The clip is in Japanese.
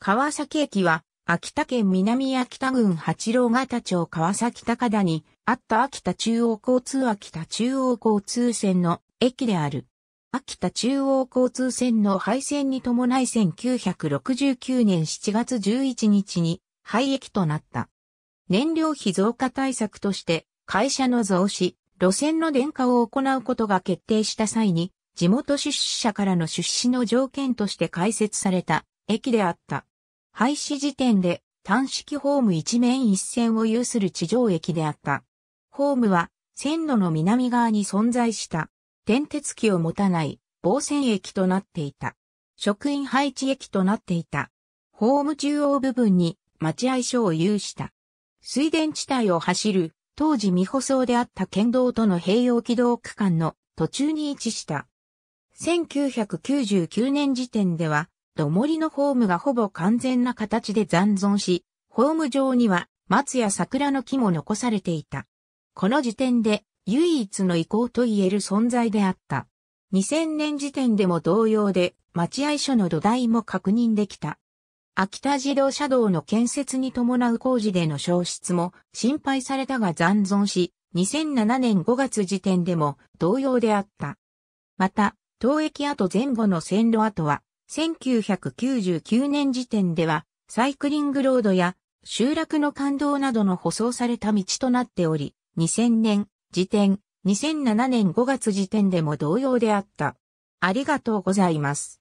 川崎駅は、秋田県南秋田郡八郎潟町川崎高田にあった秋田中央交通秋田中央交通線の駅である。秋田中央交通線の廃線に伴い1969年7月11日に廃駅となった。燃料費増加対策として会社の増資、路線の電化を行うことが決定した際に地元出資者からの出資の条件として開設された駅であった。廃止時点で単式ホーム一面一線を有する地上駅であった。ホームは線路の南側に存在した電鉄機を持たない防線駅となっていた。職員配置駅となっていた。ホーム中央部分に待合所を有した。水田地帯を走る当時未舗装であった県道との併用軌道区間の途中に位置した。1999年時点では土森のホームがほぼ完全な形で残存し、ホーム上には松や桜の木も残されていた。この時点で唯一の遺構と言える存在であった。2000年時点でも同様で待合所の土台も確認できた。秋田自動車道の建設に伴う工事での消失も心配されたが残存し、2007年5月時点でも同様であった。また、当駅跡前後の線路跡は1999年時点では、サイクリングロードや集落の感動などの舗装された道となっており、2000年時点、2007年5月時点でも同様であった。ありがとうございます。